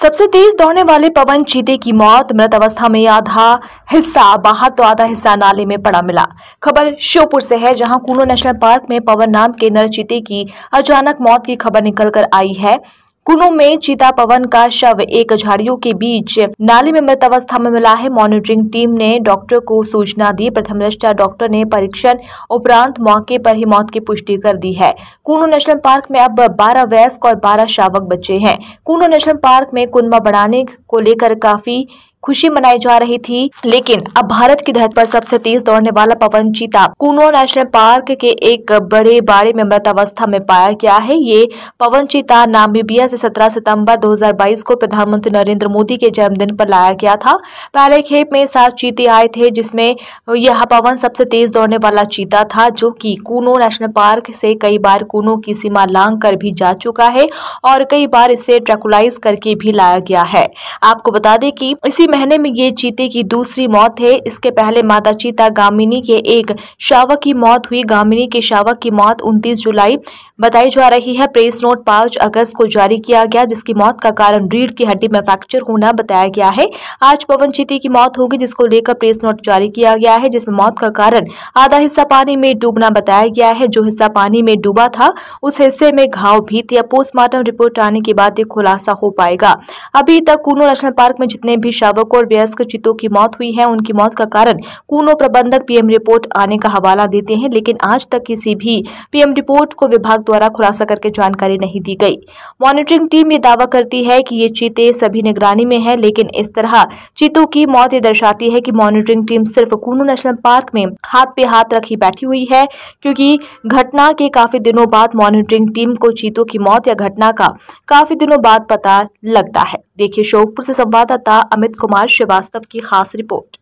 सबसे तेज दौड़ने वाले पवन चीते की मौत मृत अवस्था में आधा हिस्सा बाहर तो आधा हिस्सा नाले में पड़ा मिला खबर श्योपुर से है जहां कुल्लू नेशनल पार्क में पवन नाम के नर चीते की अचानक मौत की खबर निकलकर आई है कुनू में चीता पवन का शव एक झाड़ियों के बीच नाले में मृत अवस्था में मिला है मॉनिटरिंग टीम ने डॉक्टर को सूचना दी प्रथम दृष्टा डॉक्टर ने परीक्षण उपरांत मौके पर ही मौत की पुष्टि कर दी है कुनू नेशनल पार्क में अब बारह वयस्क और बारह शावक बच्चे हैं कुनू नेशनल पार्क में कुनबा बढ़ाने को लेकर काफी खुशी मनाई जा रही थी लेकिन अब भारत की धरती पर सबसे तेज दौड़ने वाला पवन चीता कुनो नेशनल पार्क के एक बड़े बाड़े में मृत अवस्था में पाया गया है ये पवन चीता नामीबिया से 17 सितंबर 2022 को प्रधानमंत्री नरेंद्र मोदी के जन्मदिन पर लाया गया था पहले खेप में सात चीते आए थे जिसमें यह पवन सबसे तेज दौड़ने वाला चीता था जो की कूनो नेशनल पार्क से कई बार कूनो की सीमा लांग कर भी जा चुका है और कई बार इसे ट्रेकुलाइज करके भी लाया गया है आपको बता दें की इसी महीने में ये चीते की दूसरी मौत है इसके पहले मादा चीता गामिनी के एक शावक की मौत हुई गामिनी के शावक की मौत 29 जुलाई बताई जा रही है प्रेस नोट पांच अगस्त को जारी किया गया जिसकी मौत का कारण रीढ़ की हड्डी में फ्रैक्चर होना बताया गया है आज पवन चीती की मौत होगी जिसको लेकर प्रेस नोट जारी किया गया है जिसमें मौत का कारण आधा हिस्सा पानी में डूबना बताया गया है जो हिस्सा पानी में डूबा था उस हिस्से में घाव भी थे पोस्टमार्टम रिपोर्ट आने के बाद ये खुलासा हो पाएगा अभी तक कूनो नेशनल पार्क में जितने भी शावक धावक और वयस्क चितों की मौत हुई है उनकी मौत का कारण कूनो प्रबंधक पीएम रिपोर्ट आने का हवाला देते हैं लेकिन आज तक किसी भी पीएम रिपोर्ट को विभाग द्वारा खुलासा करके जानकारी नहीं दी गई मॉनिटरिंग टीम ये दावा करती है कि ये चीते सभी निगरानी में है लेकिन इस तरह चीतों की मौत ये दर्शाती है कि मॉनिटरिंग टीम सिर्फ कूनो नेशनल पार्क में हाथ पे हाथ रखी बैठी हुई है क्योंकि घटना के काफी दिनों बाद मॉनिटरिंग टीम को चीतों की मौत या घटना का काफी दिनों बाद पता लगता है देखिए शोकपुर से संवाददाता अमित कुमार श्रीवास्तव की खास रिपोर्ट